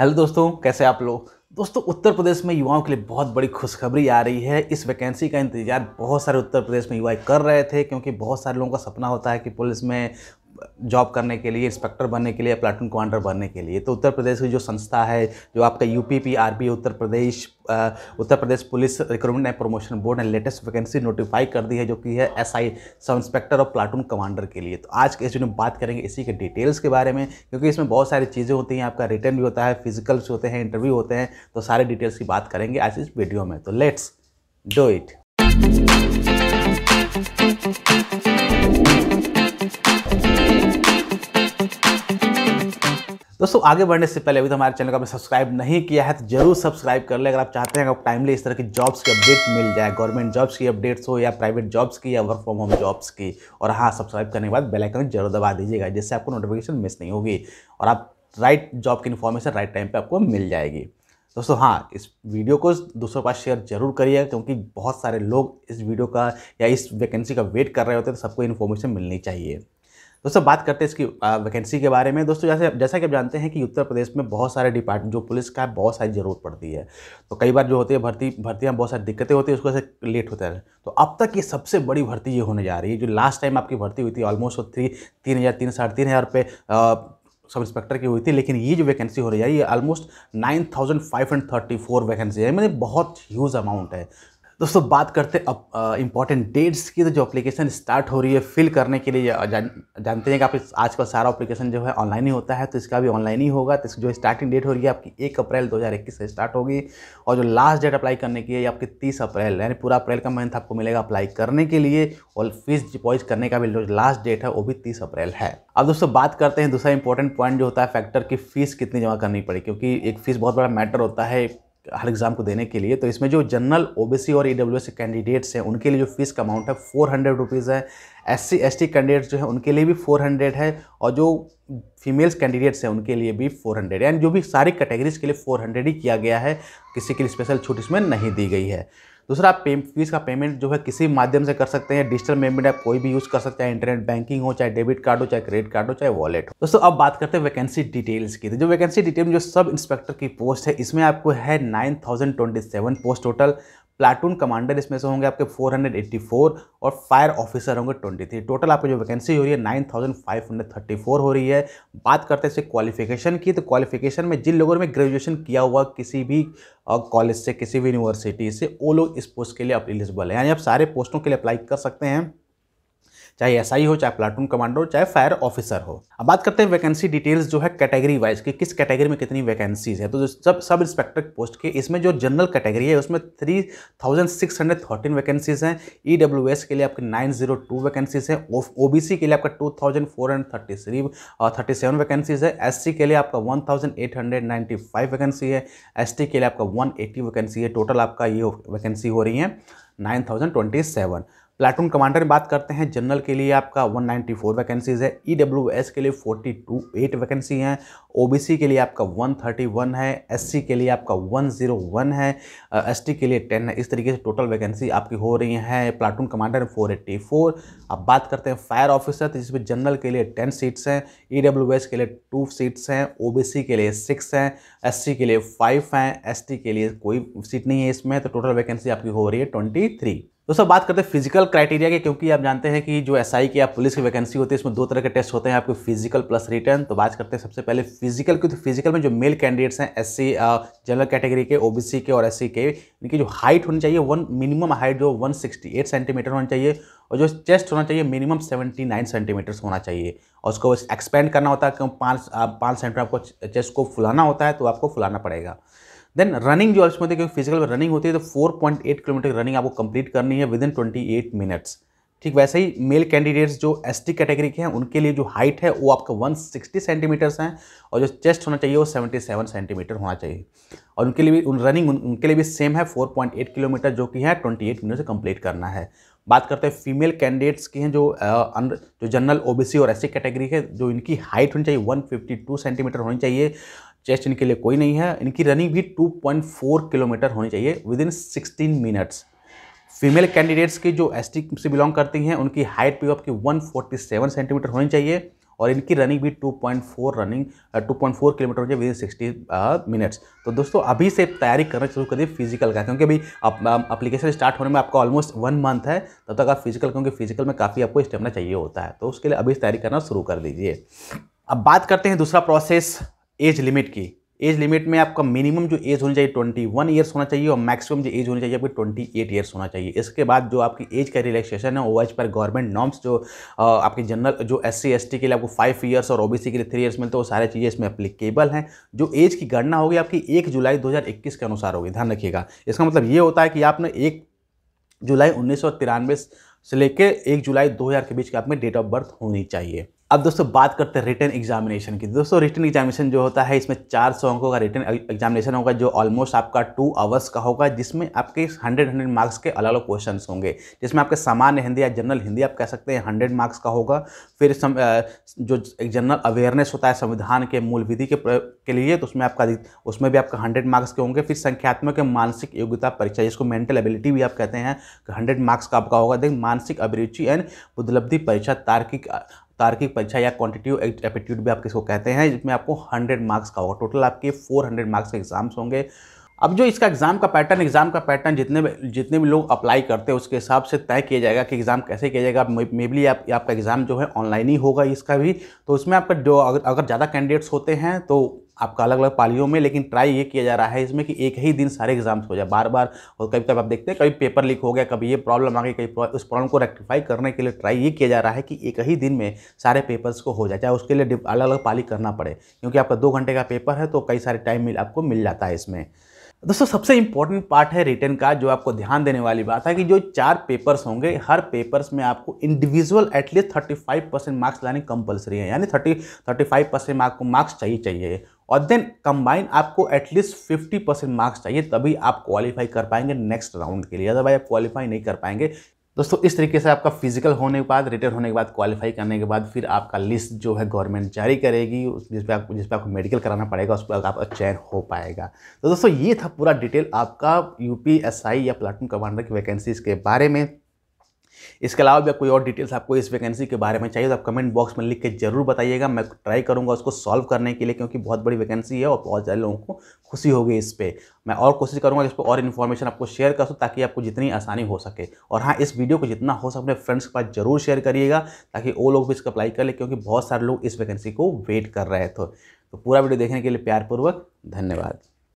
hello दोस्तों कैसे आप लोग दोस्तों उत्तर प्रदेश में युवाओं के लिए बहुत बड़ी खुशखबरी आ रही है इस वैकेंसी का इंतजार बहुत सारे उत्तर प्रदेश में युवाएं कर रहे थे क्योंकि बहुत सारे लोगों का सपना होता है कि पुलिस में जॉब करने के लिए इंस्पेक्टर बनने के लिए प्लाटून कमांडर बनने के लिए तो उत्तर प्रदेश की जो संस्था है जो आपका U P P R B Uttar Pradesh Uttar Pradesh police recruitment and promotion board ने लेटेस्ट वैकेंसी नोटिफाई कर दी है जो कि है एस आई सब इंस्पेक्टर और प्लाटून कमांडर के लिए तो आज के इस में बात करेंगे इसी के डिटेल्स के बारे में क्योंकि इसमें बहुत सारी चीज़ें होती हैं आपका रिटर्न भी होता है फिजिकल्स होते हैं इंटरव्यू होते हैं तो सारे डिटेल्स की बात करेंगे आज इस वीडियो में तो लेट्स डू इट दोस्तों आगे बढ़ने से पहले अभी तो हमारे चैनल को अभी सब्सक्राइब नहीं किया है तो जरूर सब्सक्राइब कर ले अगर आप चाहते हैं आप टाइमली इस तरह की जॉब्स की अपडेट मिल जाए गवर्नमेंट जॉब्स की अपडेट्स हो या प्राइवेट जॉब्स की या वर्क फ्रॉम होम जॉब्स की और हाँ सब्सक्राइब करने के बाद बेलाइकन जरूर दबा दीजिएगा जिससे आपको नोटिफिकेशन मिस नहीं होगी और आप राइट जॉब की इन्फॉर्मेशन राइट टाइम पर आपको मिल जाएगी दोस्तों हाँ इस वीडियो को दूसरों पास शेयर जरूर करिएगा क्योंकि बहुत सारे लोग इस वीडियो का या इस वैकेंसी का वेट कर रहे होते हैं तो सबको इन्फॉर्मेशन मिलनी चाहिए दोस्तों बात करते हैं इसकी वैकेंसी के बारे में दोस्तों जैसे जैसा कि आप जानते हैं कि उत्तर प्रदेश में बहुत सारे डिपार्टमेंट जो पुलिस का है बहुत सारी ज़रूरत पड़ती है तो कई बार जो होती है भर्ती भर्ती में बहुत सारी दिक्कतें होती है उसको से लेट होता है तो अब तक ये सबसे बड़ी भर्ती ये होने जा रही है जो लास्ट टाइम आपकी भर्ती हुई थी ऑलमोस्ट थ्री तीन हज़ार तीन साढ़े तीन हज़ार रुपये सब इंस्पेक्टर की हुई थी लेकिन ये जो वैकेंसी हो रही है ये almost nine thousand five hundred thirty four vacancy है मैंने बहुत ह्यूज अमाउंट है दोस्तों बात करते हैं इंपॉर्टेंट डेट्स की तो जो एप्लीकेशन स्टार्ट हो रही है फिल करने के लिए जान जानते हैं कि आप आजकल सारा एप्लीकेशन जो है ऑनलाइन ही होता है तो इसका भी ऑनलाइन ही होगा तो जो स्टार्टिंग डेट हो रही है आपकी एक अप्रैल 2021 से स्टार्ट होगी और जो लास्ट डेट अप्लाई करने की है ये आपकी तीस अप्रैल यानी पूरा अप्रैल का मंथ आपको मिलेगा अप्लाई करने के लिए और फीस डिपॉजिट करने का भी जो लास्ट डेट है वो भी तीस अप्रैल है अब दोस्तों बात करते हैं दूसरा इंपॉर्टेंट पॉइंट जो होता है फैक्टर की फ़ीस कितनी जमा करनी पड़ेगी क्योंकि एक फ़ीस बहुत बड़ा मैटर होता है हर एग्ज़ाम को देने के लिए तो इसमें जो जनरल ओबीसी और ईडब्ल्यू एस कैंडिडेट्स हैं उनके लिए जो फीस का अमाउंट है फोर हंड्रेड रुपीज़ है S C S T candidates जो है उनके लिए भी फोर हंड्रेड है और जो फीमेल्स कैंडिडेट्स हैं उनके लिए भी फोर हंड्रेड एंड जो भी सारी कैटेगरीज के लिए फोर हंड्रेड ही किया गया है किसी के लिए स्पेशल छूट इसमें नहीं दी गई है दूसरा पे फीस का पेमेंट जो है किसी माध्यम से कर सकते हैं डिजिटल पेमेंट आप कोई भी यूज़ कर सकते हैं इंटरनेट बैंकिंग हो चाहे डेबिट कार्ड हो चाहे क्रेडिट कार्ड हो चाहे वॉलेट हो दोस्तों अब बात करते हैं वैकेंसी डिटेल्स की तो जो वैकेंसी डिटेल जो सब इंस्पेक्टर की पोस्ट है इसमें आपको है nine post total platoon commander इसमें से होंगे आपके 484 और फायर ऑफिसर होंगे 23 टोटल आपको जो वैकेंसी हो रही है 9534 हो रही है बात करते हैं इसे क्वालिफिकेशन की तो क्वालिफिकेशन में जिन लोगों ने ग्रेजुएशन किया हुआ किसी भी कॉलेज से किसी भी यूनिवर्सिटी से वो लोग इस पोस्ट के लिए एलिजिबल है यानी आप सारे पोस्टों के लिए अप्लाई कर सकते हैं चाहे एस हो चाहे प्लाटून कमांडो चाहे फायर ऑफिसर हो अब बात करते हैं वैकेंसी डिटेल्स जो है कैटेगरी वाइज कि किस कैटेगरी में कितनी वैकेंसीज है तो सब सब इंस्पेक्टर पोस्ट के इसमें जो जनरल कैटेगरी है उसमें three thousand six hundred thirteen vacancies हैं ई डब्ल्यू एस के लिए आपके नाइन जीरो टू वैकेंसीज है ओ बी सी के लिए आपका two thousand four hundred thirty three thirty seven vacancies है एस सी के लिए आपका one thousand eight hundred ninety five vacancy है एस टी के लिए आपका वन एटी वैकेंसी है टोटल आपका ये वैकेंसी हो रही है nine thousand twenty seven platoon commander में बात करते हैं जनरल के लिए आपका 194 वैकेंसीज है ई के लिए 42 एट वैकेंसी हैं ओबीसी के लिए आपका 131 है एससी के लिए आपका 101 है एसटी के लिए 10 है इस तरीके से टोटल वैकेंसी आपकी हो रही है प्लाटून कमांडर 484 अब बात करते हैं फायर ऑफिसर तो जिसमें जनरल के लिए टेन सीट्स हैं ई के लिए टू सीट्स हैं ओ के लिए सिक्स हैं एस के लिए फाइव हैं एस के लिए कोई सीट नहीं है इसमें तो टोटल वैकेंसी आपकी हो रही है ट्वेंटी दोस्तों बात करते हैं फिजिकल क्राइटेरिया के क्योंकि आप जानते हैं कि जो एसआई की या पुलिस की वैकेंसी होती है इसमें दो तरह के टेस्ट होते हैं आपके फिजिकल प्लस रिटर्न तो बात करते हैं सबसे पहले फिजिकल क्योंकि फिजिकल में जो मेल कैंडिडेट्स हैं एस जनरल कैटेगरी के ओबीसी के और एस के इनकी जो हाइट होनी चाहिए वन मिनिमम हाइट जो वन सेंटीमीटर होनी चाहिए और जो चेस्ट होना चाहिए मिनिमम सेवेंटी नाइन सेंटीमीटर्स होना चाहिए और उसको एक्सपेंड करना होता है क्यों पाँच पाँच सेंटीमीटर आपको चेस्ट को फुलाना होता है तो आपको फुलाना पड़ेगा देन रनिंग जो इसमें क्योंकि फिजिकल रनिंग होती है तो four point eight kilometre running आपको कंप्लीट करनी है within twenty eight minutes ठीक वैसे ही मेल कैंडिडेट्स जो एस टी कैटेगरी के हैं उनके लिए जो हाइट है वो आपका 160 सेंटीमीटर्स हैं और जो चेस्ट होना चाहिए वो 77 सेंटीमीटर होना चाहिए और उनके लिए भी उन रनिंग उन, उनके लिए भी सेम है 4.8 किलोमीटर जो कि है 28 मिनट से कंप्लीट करना है बात करते हैं फीमेल कैंडिडेट्स की हैं जो अंडर जो जनरल ओबीसी और एससी कैटेगरी है जो इनकी हाइट होनी चाहिए 152 सेंटीमीटर होनी चाहिए चेस्ट इनके लिए कोई नहीं है इनकी रनिंग भी 2.4 किलोमीटर होनी चाहिए within sixteen minutes female candidates की जो एस से बिलोंग करती हैं उनकी हाइट भी आपकी 147 सेंटीमीटर होनी चाहिए और इनकी रनिंग भी 2.4 रनिंग 2.4 किलोमीटर हो जाए विद इन सिक्सटी मिनट्स तो दोस्तों अभी से तैयारी करना शुरू कर दी फिजिकल का क्योंकि अभी अप्लीकेशन स्टार्ट होने में आपका ऑलमोस्ट वन मंथ है तब तो तक आप फिजिकल क्योंकि फिजिकल में काफ़ी आपको स्टेमिना चाहिए होता है तो उसके लिए अभी तैयारी करना शुरू कर दीजिए अब बात करते हैं दूसरा प्रोसेस एज लिमिट की एज लिमिट में आपका मिनिमम जो एज होनी चाहिए ट्वेंटी वन ईयर्स होना चाहिए और मैक्सिमम जो एज होनी चाहिए आपकी ट्वेंटी एट ईयर्स होना चाहिए इसके बाद जो आपकी एज का रिलैक्सेशन है वो एज पर गवर्नमेंट नॉर्म्स जो आपके जनरल जो एस सी के लिए आपको फाइव ईयर्स और ओबीसी के लिए थ्री ईयर्स मिलते हैं वो सारी चीज़ें इसमें अप्लीकेबल हैं जो एज की गणना होगी आपकी एक जुलाई दो के अनुसार होगी ध्यान रखिएगा इसका मतलब ये होता है कि आपने एक जुलाई उन्नीस से लेकर एक जुलाई हज़ार के बीच के आप में डेट ऑफ बर्थ होनी चाहिए अब दोस्तों बात करते हैं रिटर्न एग्जामिनेशन की दोस्तों रिटर्न एग्जामिनेशन जो होता है इसमें चार सौ अंकों का रिटर्न एग्जामिनेशन होगा जो ऑलमोस्ट आपका टू आवर्स का होगा जिसमें आपके हंड्रेड हंड्रेड मार्क्स के अलग अलग क्वेश्चन होंगे जिसमें आपके सामान्य हिंदी या जनरल हिंदी आप कह सकते हैं हंड्रेड मार्क्स का होगा फिर सम, जो एक जनरल अवेयरनेस होता है संविधान के मूल विधि के के लिए तो उसमें आपका उसमें भी आपका हंड्रेड मार्क्स के होंगे फिर संख्यात्मक मानसिक योग्यता परीक्षा जिसको मेंटल एबिलिटी भी आप कहते हैं हंड्रेड मार्क्स का आपका होगा देख मानसिक अभिरुचि एंड उपलब्धि परीक्षा तार्किक तार्किक परीक्षा या क्वांटिटिव एप्टीट्यूड भी आप किसको कहते हैं जिसमें आपको हंड्रेड मार्क्स का होगा टोटल आपके फोर हंड्रेड मार्क्स के एग्जाम्स होंगे अब जो इसका एग्ज़ाम का पैटर्न एग्ज़ाम का पैटर्न जितने जितने भी लोग अप्लाई करते हैं उसके हिसाब से तय किया जाएगा कि एग्ज़ाम कैसे किया जाएगा मेबली आप, आपका एग्ज़ाम जो है ऑनलाइन ही होगा इसका भी तो उसमें आपका जो अगर, अगर ज़्यादा कैंडिडेट्स होते हैं तो आपका अलग अलग पालियों में लेकिन ट्राई ये किया जा रहा है इसमें कि एक ही दिन सारे एग्जाम्स हो जाए बार बार और कभी कभी आप देखते हैं कभी पेपर लीक हो गया कभी ये प्रॉब्लम आ गई कभी उस प्रॉब्लम को रेक्टिफाई करने के लिए ट्राई ये किया जा रहा है कि एक ही दिन में सारे पेपर्स को हो जाए चाहे उसके लिए अलग अलग पाली करना पड़े क्योंकि आपका दो घंटे का पेपर है तो कई सारे टाइम मिल आपको मिल जाता है इसमें दोस्तों सबसे इम्पॉर्टेंट पार्ट है रिटर्न का जो आपको ध्यान देने वाली बात है कि जो चार पेपर्स होंगे हर पेपर्स में आपको इंडिविजुअल एटलीस्ट 35 परसेंट मार्क्स लाने कंपलसरी है यानी 30 35 परसेंट मार्क को मार्क्स चाहिए चाहिए और देन कंबाइन आपको एटलीस्ट फिफ्टी परसेंट मार्क्स चाहिए तभी आप क्वालिफाई कर पाएंगे नेक्स्ट राउंड के लिए अदरवाइज आप क्वालिफाई नहीं कर पाएंगे दोस्तों इस तरीके से आपका फिजिकल होने के बाद रिटर्न होने के बाद क्वालिफाई करने के बाद फिर आपका लिस्ट जो है गवर्नमेंट जारी करेगी उस जिस पर आपको जिस पर आपको मेडिकल कराना पड़ेगा उस पर आपका चयन हो पाएगा तो दोस्तों ये था पूरा डिटेल आपका यूपीएसआई या प्लाटून कमांडर की वैकेंसीज़ के बारे में इसके अलावा भी कोई और डिटेल्स आपको इस वैकेंसी के बारे में चाहिए तो आप कमेंट बॉक्स में लिख के जरूर बताइएगा मैं ट्राई करूंगा उसको सॉल्व करने के लिए क्योंकि बहुत बड़ी वैकेंसी है और बहुत ज़्यादा लोगों को खुशी होगी इस पर मैं और कोशिश करूंगा इस पर और इन्फॉर्मेशन आपको शेयर कर सूँ ताकि आपको जितनी आसानी हो सके और हाँ इस वीडियो को जितना हो सके अपने फ्रेंड्स के पास जरूर शेयर करिएगा ताकि वो लोग भी इसका अप्लाई कर ले क्योंकि बहुत सारे लोग इस वैकेंसी को वेट कर रहे थे तो, तो पूरा वीडियो देखने के लिए प्यारपूर्वक धन्यवाद